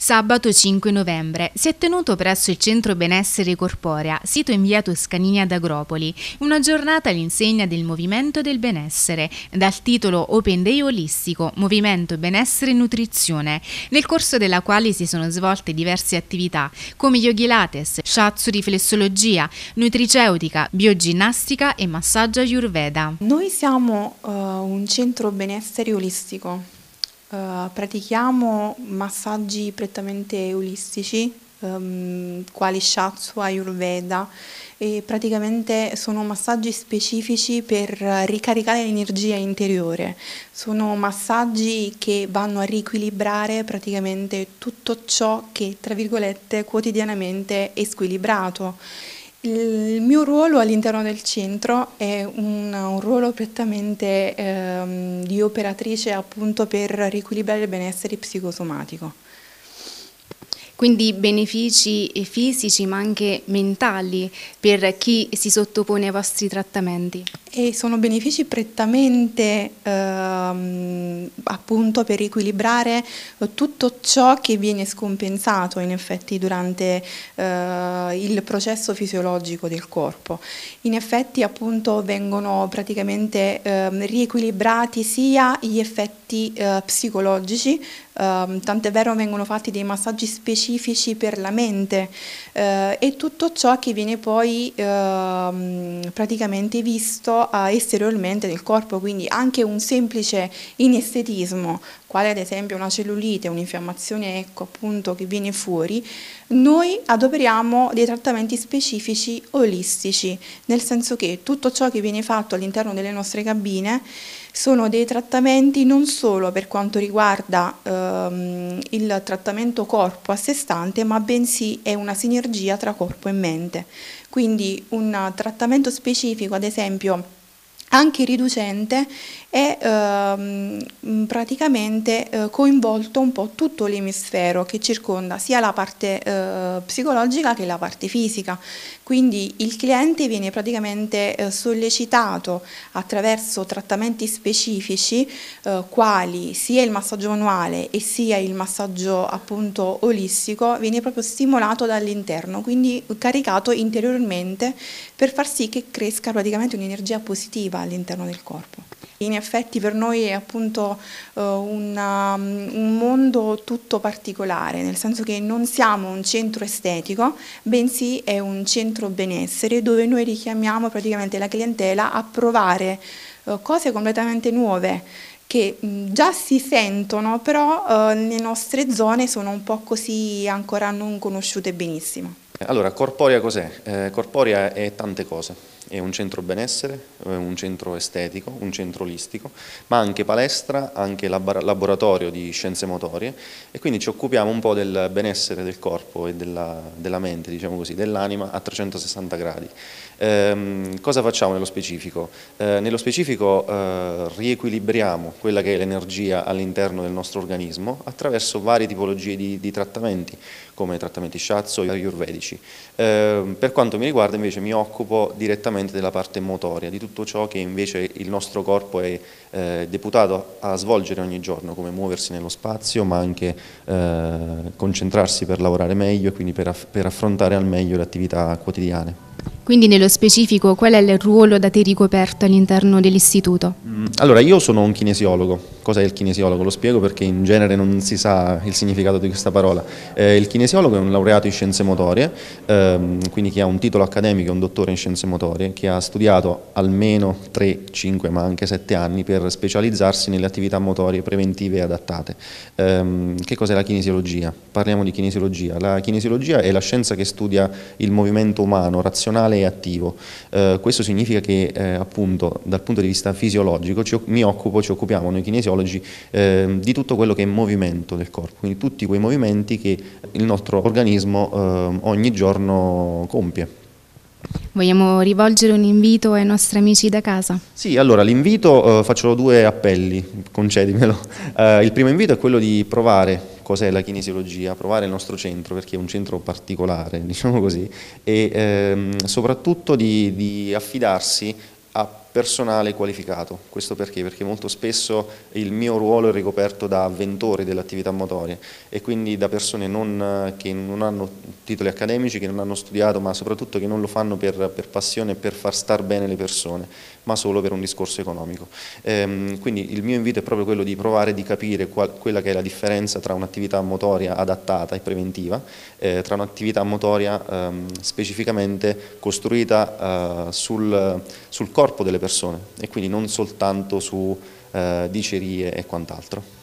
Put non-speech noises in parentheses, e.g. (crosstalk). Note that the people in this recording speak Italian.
Sabato 5 novembre si è tenuto presso il Centro Benessere Corporea, sito in via Toscanini ad Agropoli, una giornata all'insegna del Movimento del Benessere, dal titolo Open Day Olistico, Movimento Benessere e Nutrizione, nel corso della quale si sono svolte diverse attività, come yogi lates, shiatsu riflessologia, nutriceutica, bioginnastica e massaggio ayurveda. Noi siamo uh, un centro benessere olistico Uh, pratichiamo massaggi prettamente olistici, um, ehm, quali Shatsu, Ayurveda, e praticamente sono massaggi specifici per ricaricare l'energia interiore. Sono massaggi che vanno a riequilibrare praticamente tutto ciò che, tra virgolette, quotidianamente è squilibrato. Il mio ruolo all'interno del centro è un, un ruolo prettamente ehm, di operatrice appunto per riequilibrare il benessere psicosomatico quindi benefici fisici ma anche mentali per chi si sottopone ai vostri trattamenti. E sono benefici prettamente ehm, appunto per equilibrare eh, tutto ciò che viene scompensato in effetti durante eh, il processo fisiologico del corpo. In effetti appunto vengono praticamente eh, riequilibrati sia gli effetti eh, psicologici um, tant'è vero vengono fatti dei massaggi specifici per la mente uh, e tutto ciò che viene poi uh, praticamente visto uh, esteriormente nel corpo, quindi anche un semplice inestetismo, quale ad esempio una cellulite, un'infiammazione ecco appunto che viene fuori, noi adoperiamo dei trattamenti specifici olistici, nel senso che tutto ciò che viene fatto all'interno delle nostre cabine sono dei trattamenti non solo per quanto riguarda ehm, il trattamento corpo a sé stante, ma bensì è una sinergia tra corpo e mente. Quindi un trattamento specifico, ad esempio, anche riducente è ehm, praticamente eh, coinvolto un po' tutto l'emisfero che circonda sia la parte eh, psicologica che la parte fisica, quindi il cliente viene praticamente eh, sollecitato attraverso trattamenti specifici eh, quali sia il massaggio manuale e sia il massaggio appunto olistico, viene proprio stimolato dall'interno, quindi caricato interiormente per far sì che cresca praticamente un'energia positiva va all'interno del corpo. In effetti per noi è appunto eh, una, mm, un mondo tutto particolare, nel senso che non siamo un centro estetico, bensì è un centro benessere dove noi richiamiamo praticamente la clientela a provare eh, cose completamente nuove che mm, già si sentono, però eh, le nostre zone sono un po' così ancora non conosciute benissimo. Allora, corporea cos'è? Eh, corporea è tante cose è un centro benessere, un centro estetico, un centro olistico, ma anche palestra, anche laboratorio di scienze motorie e quindi ci occupiamo un po' del benessere del corpo e della, della mente, diciamo così, dell'anima a 360 gradi. Ehm, cosa facciamo nello specifico? Ehm, nello specifico eh, riequilibriamo quella che è l'energia all'interno del nostro organismo attraverso varie tipologie di, di trattamenti, come trattamenti shiatsu e ayurvedici. Ehm, per quanto mi riguarda invece mi occupo direttamente esclusivamente della parte motoria, di tutto ciò che invece il nostro corpo è eh, deputato a svolgere ogni giorno, come muoversi nello spazio, ma anche eh, concentrarsi per lavorare meglio e quindi per, aff per affrontare al meglio le attività quotidiane. Quindi nello specifico qual è il ruolo da te ricoperto all'interno dell'istituto? Mm, allora io sono un kinesiologo, cos'è il kinesiologo? Lo spiego perché in genere non si sa il significato di questa parola. Eh, il kinesiologo è un laureato in scienze motorie, ehm, quindi che ha un titolo accademico, un dottore in scienze motorie, che ha studiato almeno 3, 5 ma anche 7 anni per specializzarsi nelle attività motorie preventive e adattate. Eh, che cos'è la kinesiologia? Parliamo di kinesiologia. La kinesiologia è la scienza che studia il movimento umano, razionale, razionale e attivo. Eh, questo significa che eh, appunto dal punto di vista fisiologico ci, mi occupo, ci occupiamo noi kinesiologi eh, di tutto quello che è movimento del corpo, quindi tutti quei movimenti che il nostro organismo ehm, ogni giorno compie. Vogliamo rivolgere un invito ai nostri amici da casa? Sì, allora l'invito, eh, faccio due appelli, concedimelo. Eh, il primo invito è quello di provare cos'è la kinesiologia, provare il nostro centro, perché è un centro particolare, (laughs) diciamo così, e ehm, soprattutto di, di affidarsi a personale qualificato. Questo perché? Perché molto spesso il mio ruolo è ricoperto da avventori dell'attività motoria e quindi da persone non, eh, che non hanno titoli accademici, che non hanno studiato, ma soprattutto che non lo fanno per, per passione e per far star bene le persone, ma solo per un discorso economico. Ehm, quindi il mio invito è proprio quello di provare di capire qual, quella che è la differenza tra un'attività motoria adattata e preventiva, eh, tra un'attività motoria ehm, specificamente costruita eh, sul, sul corpo delle persone persone e quindi non soltanto su eh, dicerie e quant'altro.